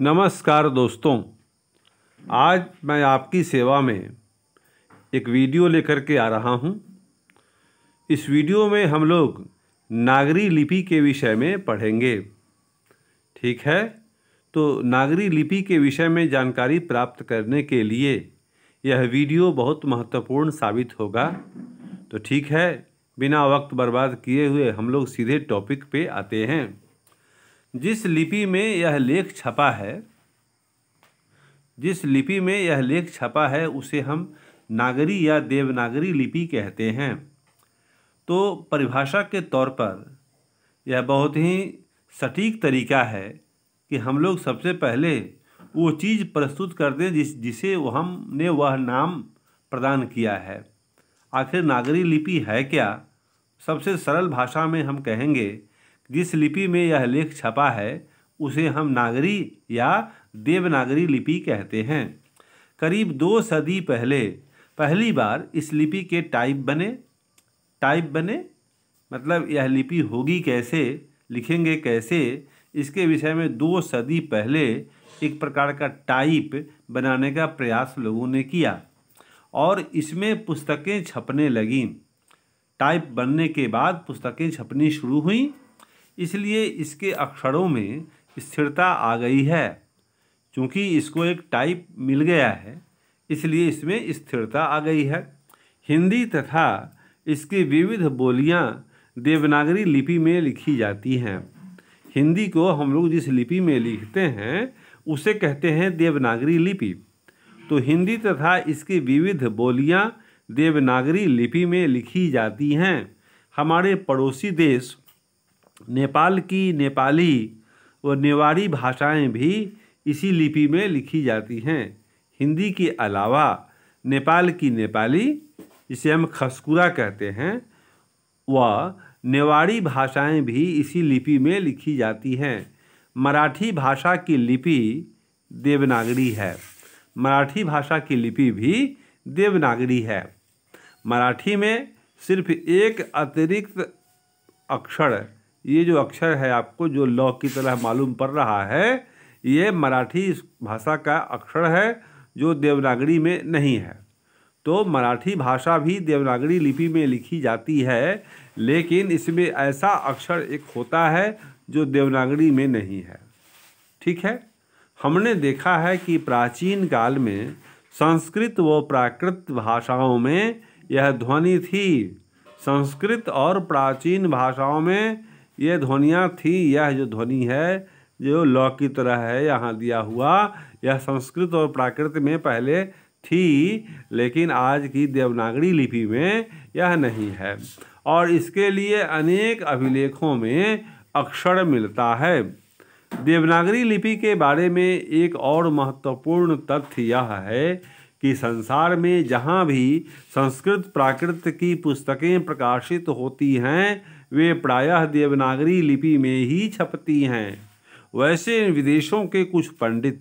नमस्कार दोस्तों आज मैं आपकी सेवा में एक वीडियो लेकर के आ रहा हूं। इस वीडियो में हम लोग नागरी लिपि के विषय में पढ़ेंगे ठीक है तो नागरी लिपि के विषय में जानकारी प्राप्त करने के लिए यह वीडियो बहुत महत्वपूर्ण साबित होगा तो ठीक है बिना वक्त बर्बाद किए हुए हम लोग सीधे टॉपिक पे आते हैं जिस लिपि में यह लेख छपा है जिस लिपि में यह लेख छपा है उसे हम नागरी या देवनागरी लिपि कहते हैं तो परिभाषा के तौर पर यह बहुत ही सटीक तरीका है कि हम लोग सबसे पहले वो चीज़ प्रस्तुत कर दें जिस जिसे हमने वह नाम प्रदान किया है आखिर नागरी लिपि है क्या सबसे सरल भाषा में हम कहेंगे जिस लिपि में यह लेख छपा है उसे हम नागरी या देवनागरी लिपि कहते हैं करीब दो सदी पहले पहली बार इस लिपि के टाइप बने टाइप बने मतलब यह लिपि होगी कैसे लिखेंगे कैसे इसके विषय में दो सदी पहले एक प्रकार का टाइप बनाने का प्रयास लोगों ने किया और इसमें पुस्तकें छपने लगीं टाइप बनने के बाद पुस्तकें छपनी शुरू हुई इसलिए इसके अक्षरों में स्थिरता आ गई है क्योंकि इसको एक टाइप मिल गया है इसलिए इसमें स्थिरता आ गई है हिंदी तथा इसकी विविध बोलियां देवनागरी लिपि में लिखी जाती हैं हिंदी को हम लोग जिस लिपि में लिखते हैं उसे कहते हैं देवनागरी लिपि तो हिंदी तथा इसकी विविध बोलियां देवनागरी लिपि में लिखी जाती हैं हमारे पड़ोसी देश नेपाल की नेपाली व नेवारी भाषाएं भी इसी लिपि में लिखी जाती हैं हिंदी के अलावा नेपाल की नेपाली जिसे हम खसकुरा कहते हैं व नेवाड़ी भाषाएं भी इसी लिपि में लिखी जाती हैं मराठी भाषा की लिपि देवनागरी है मराठी भाषा की लिपि भी देवनागरी है मराठी में सिर्फ एक अतिरिक्त अक्षर ये जो अक्षर है आपको जो लॉ की तरह मालूम पड़ रहा है ये मराठी भाषा का अक्षर है जो देवनागरी में नहीं है तो मराठी भाषा भी देवनागरी लिपि में लिखी जाती है लेकिन इसमें ऐसा अक्षर एक होता है जो देवनागरी में नहीं है ठीक है हमने देखा है कि प्राचीन काल में संस्कृत व प्राकृत भाषाओं में यह ध्वनि थी संस्कृत और प्राचीन भाषाओं में ये ध्वनियाँ थी यह जो ध्वनि है जो लौ की तरह है यहाँ दिया हुआ यह संस्कृत और प्राकृत में पहले थी लेकिन आज की देवनागरी लिपि में यह नहीं है और इसके लिए अनेक अभिलेखों में अक्षर मिलता है देवनागरी लिपि के बारे में एक और महत्वपूर्ण तथ्य यह है कि संसार में जहाँ भी संस्कृत प्राकृत की पुस्तकें प्रकाशित होती हैं वे प्रायः देवनागरी लिपि में ही छपती हैं वैसे विदेशों के कुछ पंडित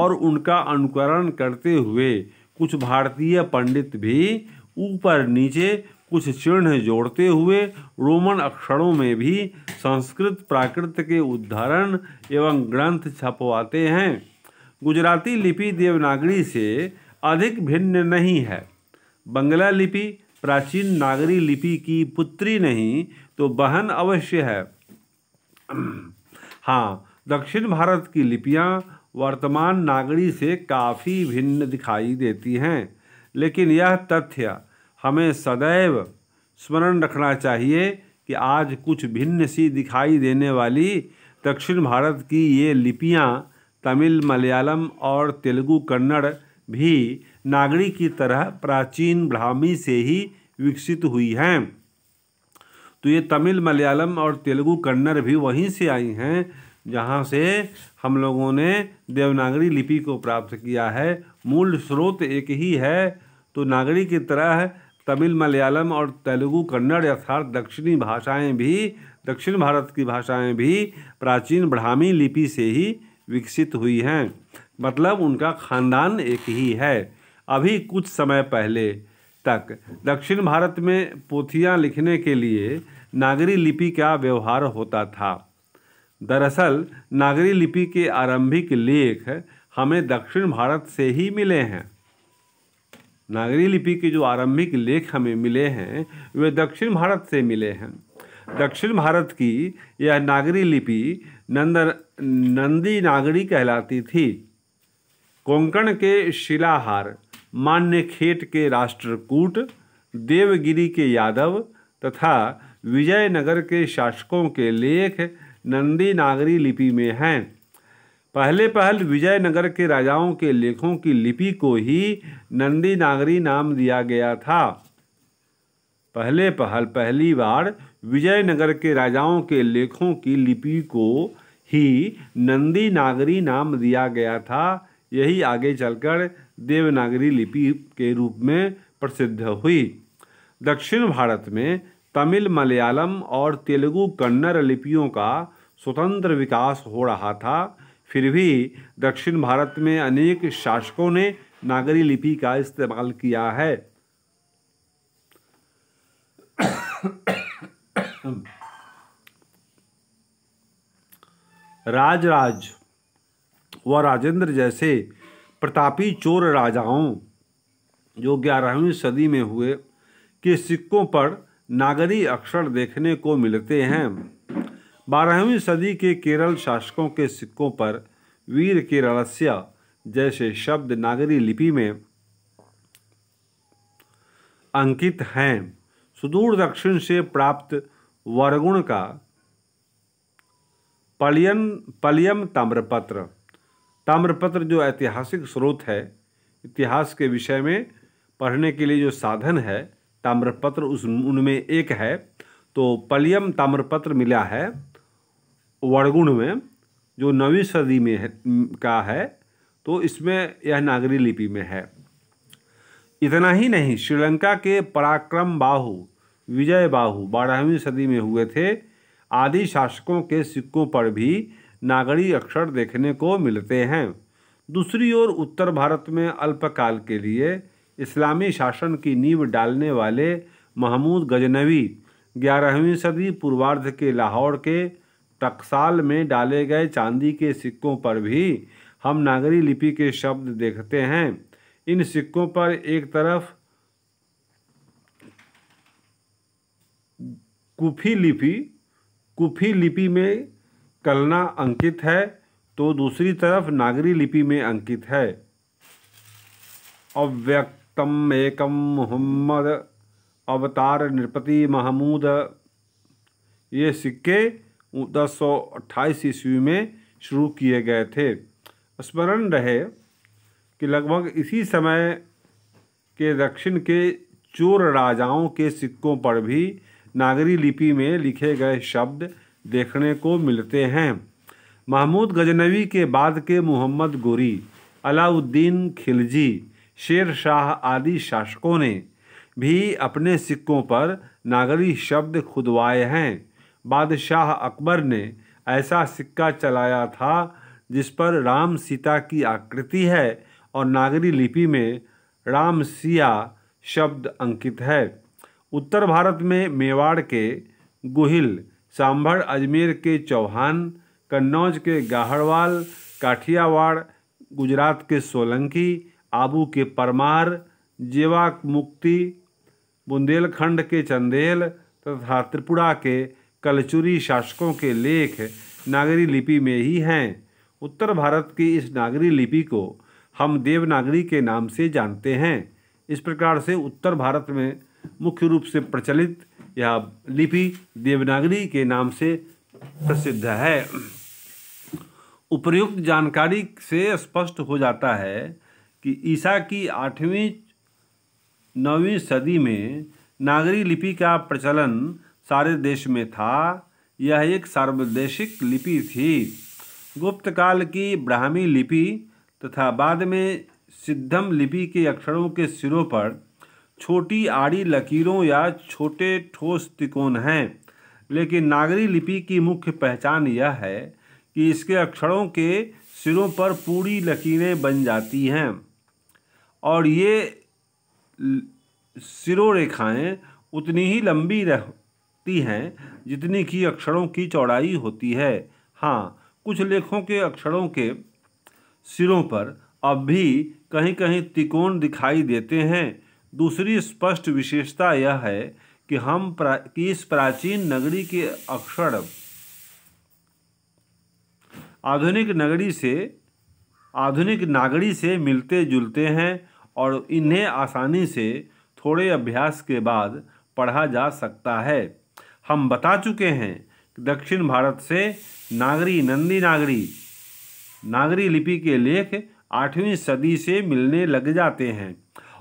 और उनका अनुकरण करते हुए कुछ भारतीय पंडित भी ऊपर नीचे कुछ चिन्ह जोड़ते हुए रोमन अक्षरों में भी संस्कृत प्राकृत के उदाहरण एवं ग्रंथ छपवाते हैं गुजराती लिपि देवनागरी से अधिक भिन्न नहीं है बंगला लिपि प्राचीन नागरी लिपि की पुत्री नहीं तो बहन अवश्य है हाँ दक्षिण भारत की लिपियाँ वर्तमान नागरी से काफ़ी भिन्न दिखाई देती हैं लेकिन यह तथ्य हमें सदैव स्मरण रखना चाहिए कि आज कुछ भिन्न सी दिखाई देने वाली दक्षिण भारत की ये लिपियाँ तमिल मलयालम और तेलुगु कन्नड़ भी नागरी की तरह प्राचीन ब्राह्मी से ही विकसित हुई हैं तो ये तमिल मलयालम और तेलुगु कन्नड़ भी वहीं से आई हैं जहाँ से हम लोगों ने देवनागरी लिपि को प्राप्त किया है मूल स्रोत एक ही है तो नागरी की तरह तमिल मलयालम और तेलुगु कन्नड़ यथार्थ दक्षिणी भाषाएं भी दक्षिण भारत की भाषाएं भी प्राचीन ब्राह्मी लिपि से ही विकसित हुई हैं मतलब उनका खानदान एक ही है अभी कुछ समय पहले तक दक्षिण भारत में पोथियाँ लिखने के लिए नागरी लिपि का व्यवहार होता था दरअसल नागरी लिपि के आरंभिक लेख हमें दक्षिण भारत से ही मिले हैं नागरी लिपि के जो आरंभिक लेख हमें मिले हैं वे दक्षिण भारत से मिले हैं दक्षिण भारत की यह नागरी लिपि नंदर नंदी नागरी कहलाती थी कोंकण के शिलाहार मान्य खेत के राष्ट्रकूट देवगिरी के यादव तथा विजयनगर के शासकों के लेख नंदी नागरी लिपि में हैं पहले पहल विजयनगर के राजाओं के लेखों की लिपि को ही नंदी नागरी नाम दिया गया था पहले पहल पहली बार विजयनगर के राजाओं के लेखों की लिपि को ही नंदी नागरी नाम दिया गया था यही आगे चलकर देवनागरी लिपि के रूप में प्रसिद्ध हुई दक्षिण भारत में तमिल मलयालम और तेलुगु कन्नड़ लिपियों का स्वतंत्र विकास हो रहा था फिर भी दक्षिण भारत में अनेक शासकों ने नागरी लिपि का इस्तेमाल किया है राजराज व राजेंद्र जैसे प्रतापी चोर राजाओं जो ग्यारहवीं सदी में हुए के सिक्कों पर नागरी अक्षर देखने को मिलते हैं बारहवीं सदी के केरल शासकों के सिक्कों पर वीर के रहस्य जैसे शब्द नागरी लिपि में अंकित हैं सुदूर दक्षिण से प्राप्त वर्गुण का पलियन पलियम ताम्रपत्र ताम्रपत्र जो ऐतिहासिक स्रोत है इतिहास के विषय में पढ़ने के लिए जो साधन है ताम्रपत्र उस उनमें एक है तो पलियम ताम्रपत्र मिला है वर्गुण में जो नवी सदी में है, का है तो इसमें यह नागरी लिपि में है इतना ही नहीं श्रीलंका के पराक्रम बाहु विजय बाहु बारहवीं सदी में हुए थे आदि शासकों के सिक्कों पर भी नागरी अक्षर देखने को मिलते हैं दूसरी ओर उत्तर भारत में अल्पकाल के लिए इस्लामी शासन की नींव डालने वाले महमूद गजनवी ग्यारहवीं सदी पूर्वार्ध के लाहौर के टकसाल में डाले गए चांदी के सिक्कों पर भी हम नागरी लिपि के शब्द देखते हैं इन सिक्कों पर एक तरफ कुफी लिपि कुफी लिपि में कलना अंकित है तो दूसरी तरफ नागरी लिपि में अंकित है अव्यक्तम एकम मोहम्मद अवतार नृपति महमूद ये सिक्के दस सौ अट्ठाईस ईस्वी में शुरू किए गए थे स्मरण रहे कि लगभग इसी समय के दक्षिण के चोर राजाओं के सिक्कों पर भी नागरी लिपि में लिखे गए शब्द देखने को मिलते हैं महमूद गजनवी के बाद के मोहम्मद गोरी अलाउद्दीन खिलजी शेर शाह आदि शासकों ने भी अपने सिक्कों पर नागरी शब्द खुदवाए हैं बादशाह अकबर ने ऐसा सिक्का चलाया था जिस पर राम सीता की आकृति है और नागरी लिपि में राम सिया शब्द अंकित है उत्तर भारत में मेवाड़ के गुहिल सांभर अजमेर के चौहान कन्नौज के गाहड़वाल काठियावाड़ गुजरात के सोलंकी आबू के परमार जेवा मुक्ति बुंदेलखंड के चंदेल तथा त्रिपुरा के कलचुरी शासकों के लेख नागरी लिपि में ही हैं उत्तर भारत की इस नागरी लिपि को हम देवनागरी के नाम से जानते हैं इस प्रकार से उत्तर भारत में मुख्य रूप से प्रचलित यह लिपि देवनागरी के नाम से प्रसिद्ध है उपर्युक्त जानकारी से स्पष्ट हो जाता है कि ईसा की आठवीं नौवीं सदी में नागरी लिपि का प्रचलन सारे देश में था यह एक सार्वदेशिक लिपि थी गुप्त काल की ब्राह्मी लिपि तथा बाद में सिद्धम लिपि के अक्षरों के सिरों पर छोटी आड़ी लकीरों या छोटे ठोस तिकोन हैं लेकिन नागरी लिपि की मुख्य पहचान यह है कि इसके अक्षरों के सिरों पर पूरी लकीरें बन जाती हैं और ये सिरो रेखाएँ उतनी ही लंबी रहती हैं जितनी कि अक्षरों की चौड़ाई होती है हाँ कुछ लेखों के अक्षरों के सिरों पर अब भी कहीं कहीं तिकोण दिखाई देते हैं दूसरी स्पष्ट विशेषता यह है कि हम प्रा, कि इस प्राचीन नगरी के अक्षर आधुनिक नगरी से आधुनिक नागरी से मिलते जुलते हैं और इन्हें आसानी से थोड़े अभ्यास के बाद पढ़ा जा सकता है हम बता चुके हैं कि दक्षिण भारत से नागरी नंदी नागरी नागरी लिपि के लेख आठवीं सदी से मिलने लग जाते हैं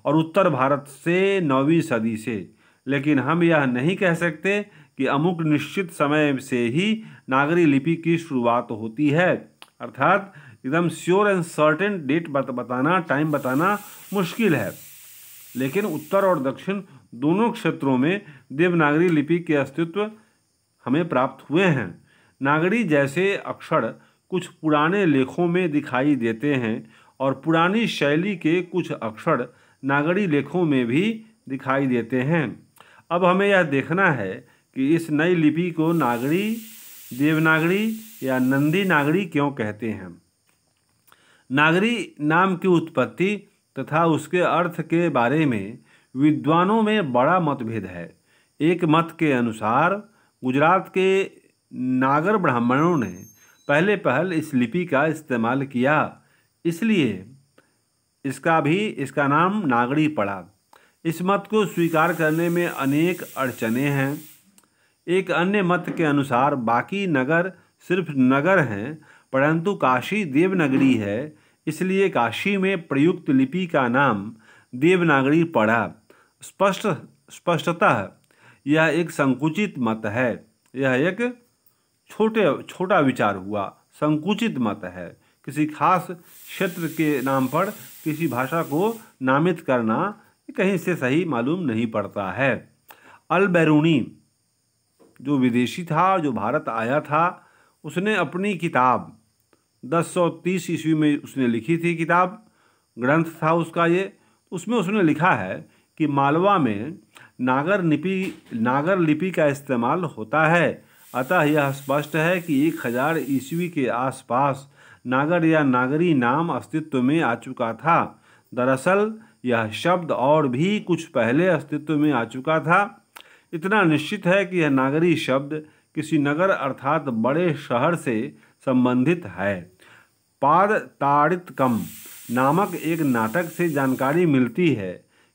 और उत्तर भारत से नौवीं सदी से लेकिन हम यह नहीं कह सकते कि अमुक निश्चित समय से ही नागरी लिपि की शुरुआत होती है अर्थात एकदम श्योर एंड सर्टेन डेट बत, बताना टाइम बताना मुश्किल है लेकिन उत्तर और दक्षिण दोनों क्षेत्रों में देवनागरी लिपि के अस्तित्व हमें प्राप्त हुए हैं नागरी जैसे अक्षर कुछ पुराने लेखों में दिखाई देते हैं और पुरानी शैली के कुछ अक्षर नागरी लेखों में भी दिखाई देते हैं अब हमें यह देखना है कि इस नई लिपि को नागरी देवनागरी या नंदी नागरी क्यों कहते हैं नागरी नाम की उत्पत्ति तथा उसके अर्थ के बारे में विद्वानों में बड़ा मतभेद है एक मत के अनुसार गुजरात के नागर ब्राह्मणों ने पहले पहल इस लिपि का इस्तेमाल किया इसलिए इसका भी इसका नाम नागरी पड़ा इस मत को स्वीकार करने में अनेक अड़चने हैं एक अन्य मत के अनुसार बाकी नगर सिर्फ नगर हैं परंतु काशी देवनागरी है इसलिए काशी में प्रयुक्त लिपि का नाम देवनागरी पड़ा स्पष्ट स्पष्टतः यह एक संकुचित मत है यह एक छोटे छोटा विचार हुआ संकुचित मत है किसी खास क्षेत्र के नाम पर किसी भाषा को नामित करना कहीं से सही मालूम नहीं पड़ता है अलबैरूनी जो विदेशी था जो भारत आया था उसने अपनी किताब 1030 ईस्वी में उसने लिखी थी किताब ग्रंथ था उसका ये उसमें उसने लिखा है कि मालवा में नागर लिपि नागर लिपि का इस्तेमाल होता है अतः यह स्पष्ट है कि एक हज़ार ईस्वी के आसपास नागर या नागरी नाम अस्तित्व में आ चुका था दरअसल यह शब्द और भी कुछ पहले अस्तित्व में आ चुका था इतना निश्चित है कि यह नागरी शब्द किसी नगर अर्थात बड़े शहर से संबंधित है पाद ताड़ित कम नामक एक नाटक से जानकारी मिलती है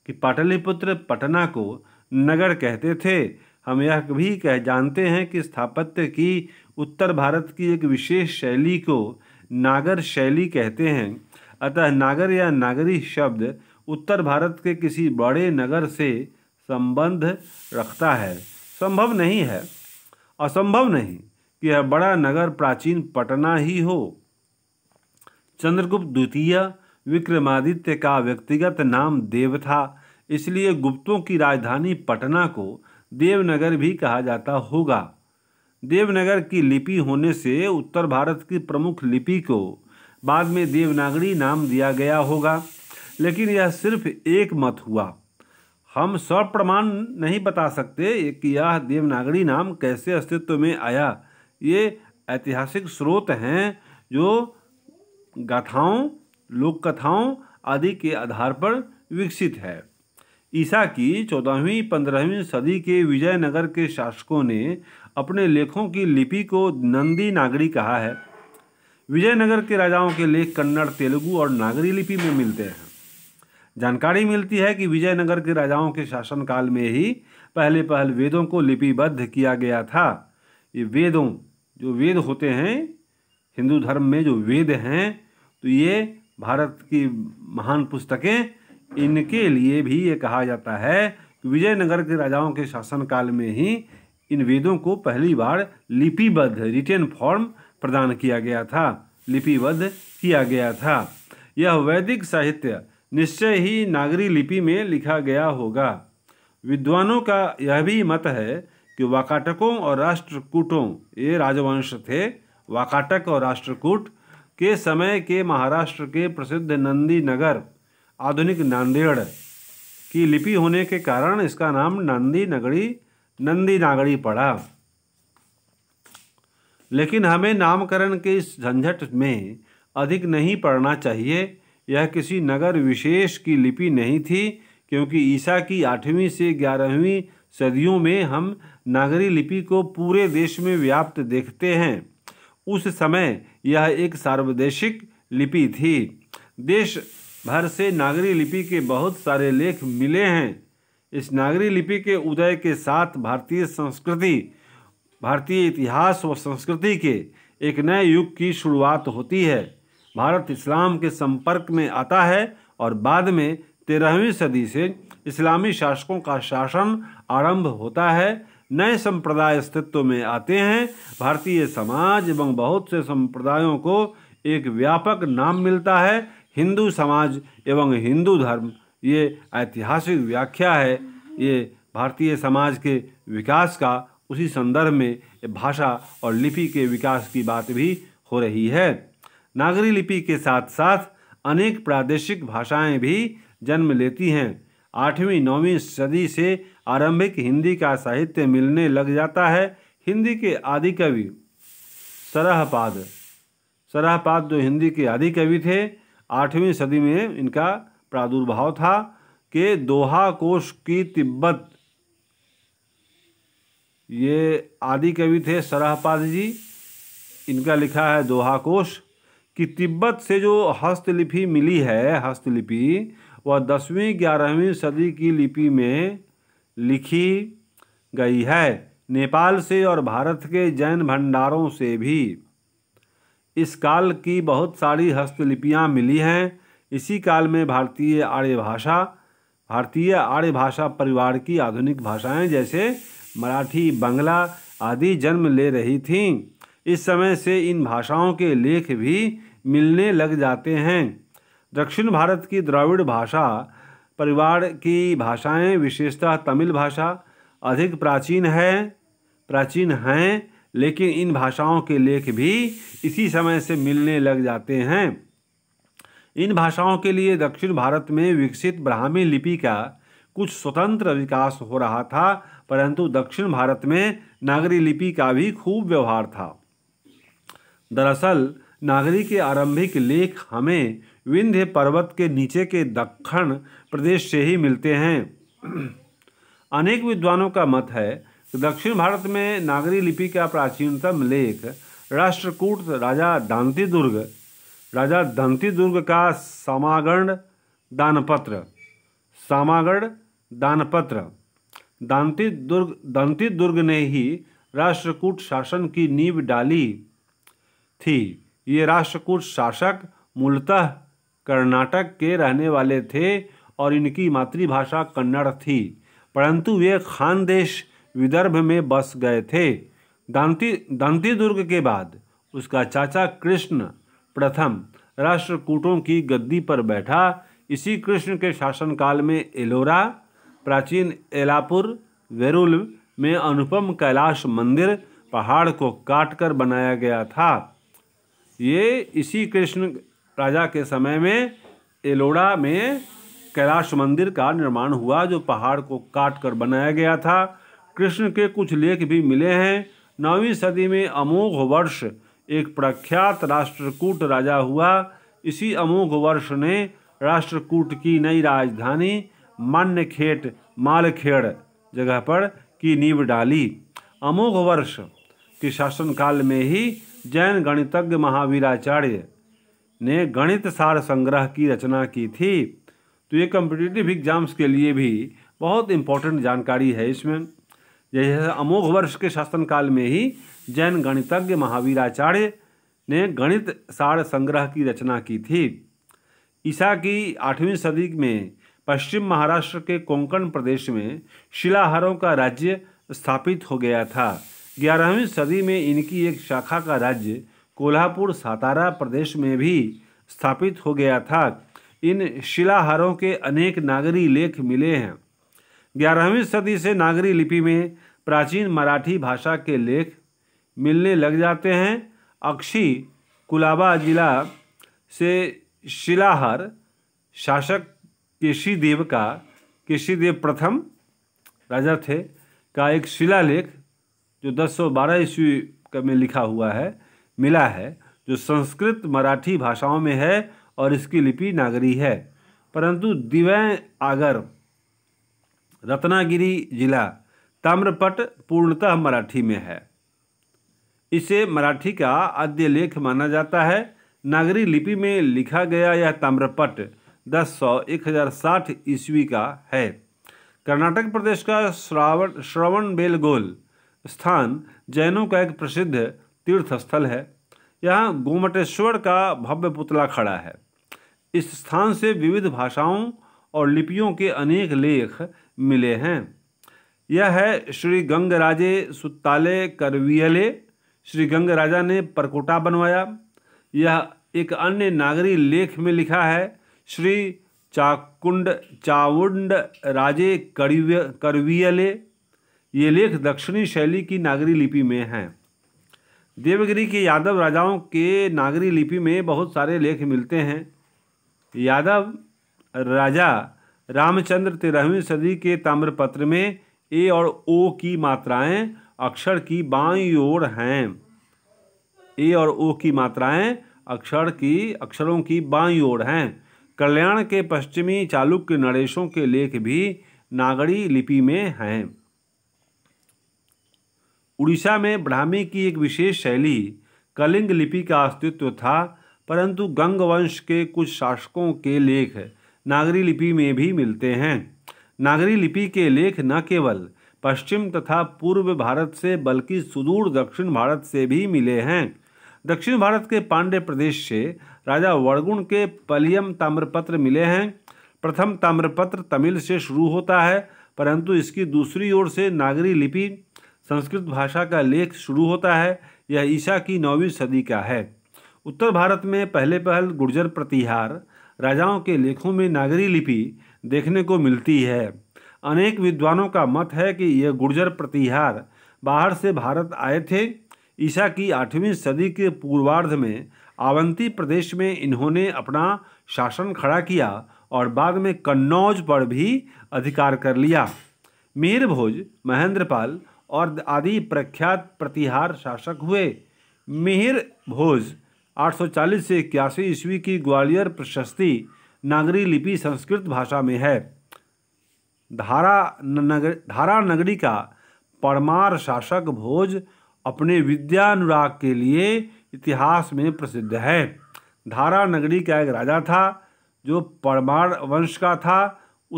कि पाटलिपुत्र पटना को नगर कहते थे हम यह भी कह जानते हैं कि स्थापत्य की उत्तर भारत की एक विशेष शैली को नागर शैली कहते हैं अतः नागर या नागरी शब्द उत्तर भारत के किसी बड़े नगर से संबंध रखता है संभव नहीं है असंभव नहीं कि यह बड़ा नगर प्राचीन पटना ही हो चंद्रगुप्त द्वितीय विक्रमादित्य का व्यक्तिगत नाम देव था इसलिए गुप्तों की राजधानी पटना को देवनगर भी कहा जाता होगा देवनगर की लिपि होने से उत्तर भारत की प्रमुख लिपि को बाद में देवनागरी नाम दिया गया होगा लेकिन यह सिर्फ एक मत हुआ हम सब प्रमाण नहीं बता सकते कि यह देवनागरी नाम कैसे अस्तित्व में आया ये ऐतिहासिक स्रोत हैं जो गाथाओं लोक कथाओं आदि के आधार पर विकसित है ईसा की चौदहवीं पंद्रहवीं सदी के विजयनगर के शासकों ने अपने लेखों की लिपि को नंदी नागरी कहा है विजयनगर के राजाओं के लेख कन्नड़ तेलुगु और नागरी लिपि में मिलते हैं जानकारी मिलती है कि विजयनगर के राजाओं के शासनकाल में ही पहले पहल वेदों को लिपिबद्ध किया गया था ये वेदों जो वेद होते हैं हिंदू धर्म में जो वेद हैं तो ये भारत की महान पुस्तकें इनके लिए भी ये कहा जाता है कि विजयनगर के राजाओं के शासनकाल में ही इन वेदों को पहली बार लिपिबद्ध रिटेन फॉर्म प्रदान किया गया था लिपिबद्ध किया गया था यह वैदिक साहित्य निश्चय ही नागरी लिपि में लिखा गया होगा विद्वानों का यह भी मत है कि वाकाटकों और राष्ट्रकूटों ये राजवंश थे वाकाटक और राष्ट्रकूट के समय के महाराष्ट्र के प्रसिद्ध नंदी नगर आधुनिक नांदेड़ की लिपि होने के कारण इसका नाम नंदी नगरी नंदी नागरी पड़ा लेकिन हमें नामकरण के इस झंझट में अधिक नहीं पड़ना चाहिए यह किसी नगर विशेष की लिपि नहीं थी क्योंकि ईसा की आठवीं से ग्यारहवीं सदियों में हम नागरी लिपि को पूरे देश में व्याप्त देखते हैं उस समय यह एक सार्वदेशिक लिपि थी देश भर से नागरी लिपि के बहुत सारे लेख मिले हैं इस नागरी लिपि के उदय के साथ भारतीय संस्कृति भारतीय इतिहास व संस्कृति के एक नए युग की शुरुआत होती है भारत इस्लाम के संपर्क में आता है और बाद में तेरहवीं सदी से इस्लामी शासकों का शासन आरंभ होता है नए संप्रदाय अस्तित्व में आते हैं भारतीय समाज एवं बहुत से संप्रदायों को एक व्यापक नाम मिलता है हिंदू समाज एवं हिंदू धर्म ये ऐतिहासिक व्याख्या है ये भारतीय समाज के विकास का उसी संदर्भ में भाषा और लिपि के विकास की बात भी हो रही है नागरी लिपि के साथ साथ अनेक प्रादेशिक भाषाएं भी जन्म लेती हैं आठवीं नौवीं सदी से आरंभिक हिंदी का साहित्य मिलने लग जाता है हिंदी के आदि कवि सरहपाद सरहपाद जो तो हिंदी के आदि कवि थे आठवीं सदी में इनका प्रादुर्भाव था कि दोहा कोश की तिब्बत ये आदि कवि थे सराहपाद जी इनका लिखा है दोहा कोश कि तिब्बत से जो हस्तलिपि मिली है हस्तलिपि वह दसवीं ग्यारहवीं सदी की लिपि में लिखी गई है नेपाल से और भारत के जैन भंडारों से भी इस काल की बहुत सारी हस्तलिपियाँ मिली हैं इसी काल में भारतीय आर्य भाषा भारतीय आर्य भाषा परिवार की आधुनिक भाषाएं जैसे मराठी बंगला आदि जन्म ले रही थीं इस समय से इन भाषाओं के लेख भी मिलने लग जाते हैं दक्षिण भारत की द्राविड़ भाषा परिवार की भाषाएं विशेषतः तमिल भाषा अधिक प्राचीन है प्राचीन हैं लेकिन इन भाषाओं के लेख भी इसी समय से मिलने लग जाते हैं इन भाषाओं के लिए दक्षिण भारत में विकसित ब्राह्मी लिपि का कुछ स्वतंत्र विकास हो रहा था परंतु दक्षिण भारत में नागरी लिपि का भी खूब व्यवहार था दरअसल नागरी के आरंभिक लेख हमें विंध्य पर्वत के नीचे के दक्षिण प्रदेश से ही मिलते हैं अनेक विद्वानों का मत है तो दक्षिण भारत में नागरी लिपि का प्राचीनतम लेख राष्ट्रकूट राजा दांती दुर्ग राजा दंती दुर्ग का सामागण दानपत्र सामागण दानपत्र दांती दुर्ग दंती दुर्ग ने ही राष्ट्रकूट शासन की नींव डाली थी ये राष्ट्रकूट शासक मूलतः कर्नाटक के रहने वाले थे और इनकी मातृभाषा कन्नड़ थी परंतु वे खानदेश विदर्भ में बस गए थे दांती दांती दुर्ग के बाद उसका चाचा कृष्ण प्रथम राष्ट्रकूटों की गद्दी पर बैठा इसी कृष्ण के शासनकाल में एलोरा प्राचीन एलापुर वेरुल में अनुपम कैलाश मंदिर पहाड़ को काटकर बनाया गया था ये इसी कृष्ण राजा के समय में एलोड़ा में कैलाश मंदिर का निर्माण हुआ जो पहाड़ को काट कर बनाया गया था कृष्ण के कुछ लेख भी मिले हैं नौवीं सदी में अमोघ वर्ष एक प्रख्यात राष्ट्रकूट राजा हुआ इसी अमोघ वर्ष ने राष्ट्रकूट की नई राजधानी मान्यखेट मालखेड़ जगह पर की नींव डाली अमोघ वर्ष के शासनकाल में ही जैन गणितज्ञ महावीराचार्य ने गणित सार संग्रह की रचना की थी तो ये कम्पिटिटिव एग्जाम्स के लिए भी बहुत इम्पोर्टेंट जानकारी है इसमें जैसे अमोघ वर्ष के शासनकाल में ही जैन गणितज्ञ महावीराचार्य ने गणित सार संग्रह की रचना की थी ईसा की आठवीं सदी में पश्चिम महाराष्ट्र के कोंकण प्रदेश में शिलाहारों का राज्य स्थापित हो गया था ग्यारहवीं सदी में इनकी एक शाखा का राज्य कोल्हापुर सातारा प्रदेश में भी स्थापित हो गया था इन शिलाहारों के अनेक नागरी लेख मिले हैं ग्यारहवीं सदी से नागरी लिपि में प्राचीन मराठी भाषा के लेख मिलने लग जाते हैं अक्षी कुलाबा जिला से शिलाहर शासक केशीदेव का केशीदेव प्रथम राजा थे का एक शिलालेख जो 1012 ईस्वी में लिखा हुआ है मिला है जो संस्कृत मराठी भाषाओं में है और इसकी लिपि नागरी है परंतु दिवै आगर रत्नागिरी जिला ताम्रपट पूर्णतः मराठी में है इसे मराठी का आद्य लेख माना जाता है नागरी लिपि में लिखा गया यह ताम्रपट दस सौ एक हज़ार साठ ईस्वी का है कर्नाटक प्रदेश का श्रावण श्रवण बेलगोल स्थान जैनों का एक प्रसिद्ध तीर्थस्थल है यहाँ गोमटेश्वर का भव्य पुतला खड़ा है इस स्थान से विविध भाषाओं और लिपियों के अनेक लेख मिले हैं यह है श्री गंगराजे सुत्ताले करवियले श्री गंग राजा ने परकोटा बनवाया यह एक अन्य नागरी लेख में लिखा है श्री चाकुंड चावुंड राजे कड़िव्य करवियले ये लेख दक्षिणी शैली की नागरी लिपि में हैं देवगिरी के यादव राजाओं के नागरी लिपि में बहुत सारे लेख मिलते हैं यादव राजा रामचंद्र तेरहवीं सदी के ताम्रपत्र में ए और ओ की मात्राएं अक्षर की बाई ओर हैं ए और ओ की मात्राएं अक्षर की अक्षरों की बाई ओर हैं कल्याण के पश्चिमी चालुक्य नरेशों के लेख भी नागरी लिपि में हैं उड़ीसा में ब्राह्मी की एक विशेष शैली कलिंग लिपि का अस्तित्व था परंतु गंगवंश के कुछ शासकों के लेख नागरी लिपि में भी मिलते हैं नागरी लिपि के लेख न केवल पश्चिम तथा पूर्व भारत से बल्कि सुदूर दक्षिण भारत से भी मिले हैं दक्षिण भारत के पांडे प्रदेश से राजा वर्गुण के पलियम ताम्रपत्र मिले हैं प्रथम ताम्रपत्र तमिल से शुरू होता है परंतु इसकी दूसरी ओर से नागरी लिपि संस्कृत भाषा का लेख शुरू होता है यह ईसा की नौवीं सदी का है उत्तर भारत में पहले पहल गुर्जर प्रतिहार राजाओं के लेखों में नागरी लिपि देखने को मिलती है अनेक विद्वानों का मत है कि यह गुर्जर प्रतिहार बाहर से भारत आए थे ईसा की आठवीं सदी के पूर्वार्ध में आवंती प्रदेश में इन्होंने अपना शासन खड़ा किया और बाद में कन्नौज पर भी अधिकार कर लिया मीर भोज महेंद्रपाल और आदि प्रख्यात प्रतिहार शासक हुए मिहिर भोज 840 से इक्यासी ईस्वी की ग्वालियर प्रशस्ति नागरी लिपि संस्कृत भाषा में है धारा नगर धारा नगरी का परमार शासक भोज अपने विद्यानुराग के लिए इतिहास में प्रसिद्ध है धारा नगरी का एक राजा था जो परमार वंश का था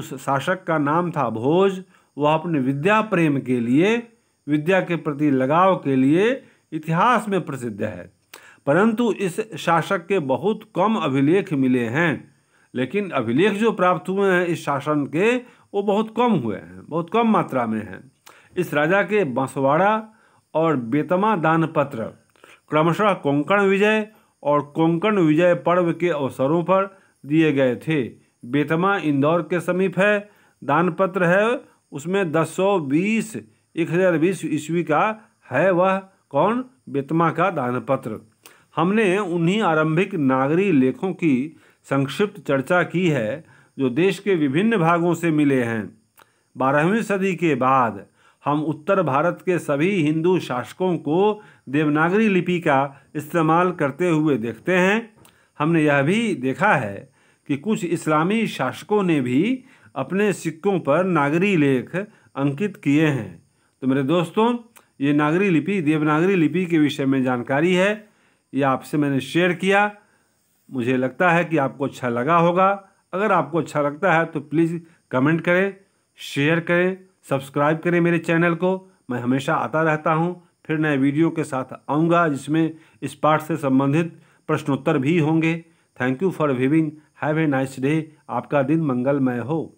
उस शासक का नाम था भोज वह अपने विद्या प्रेम के लिए विद्या के प्रति लगाव के लिए इतिहास में प्रसिद्ध है परंतु इस शासक के बहुत कम अभिलेख मिले हैं लेकिन अभिलेख जो प्राप्त हुए हैं इस शासन के वो बहुत कम हुए हैं बहुत कम मात्रा में हैं इस राजा के बांसवाड़ा और बेतमा दानपत्र क्रमशः कोंकण विजय और कोंकण विजय पर्व के अवसरों पर दिए गए थे बेतमा इंदौर के समीप है दानपत्र है उसमें दस सौ बीस एक हज़ार बीस ईस्वी का है वह कौन बेतमा का दानपत्र हमने उन्हीं आरंभिक नागरी लेखों की संक्षिप्त चर्चा की है जो देश के विभिन्न भागों से मिले हैं बारहवीं सदी के बाद हम उत्तर भारत के सभी हिंदू शासकों को देवनागरी लिपि का इस्तेमाल करते हुए देखते हैं हमने यह भी देखा है कि कुछ इस्लामी शासकों ने भी अपने सिक्कों पर नागरी लेख अंकित किए हैं तो मेरे दोस्तों ये नागरी लिपि देवनागरी लिपि के विषय में जानकारी है यह आपसे मैंने शेयर किया मुझे लगता है कि आपको अच्छा लगा होगा अगर आपको अच्छा लगता है तो प्लीज़ कमेंट करें शेयर करें सब्सक्राइब करें मेरे चैनल को मैं हमेशा आता रहता हूँ फिर नए वीडियो के साथ आऊँगा जिसमें इस पाठ से संबंधित प्रश्नोत्तर भी होंगे thank you for viewing have a nice day आपका दिन मंगलमय हो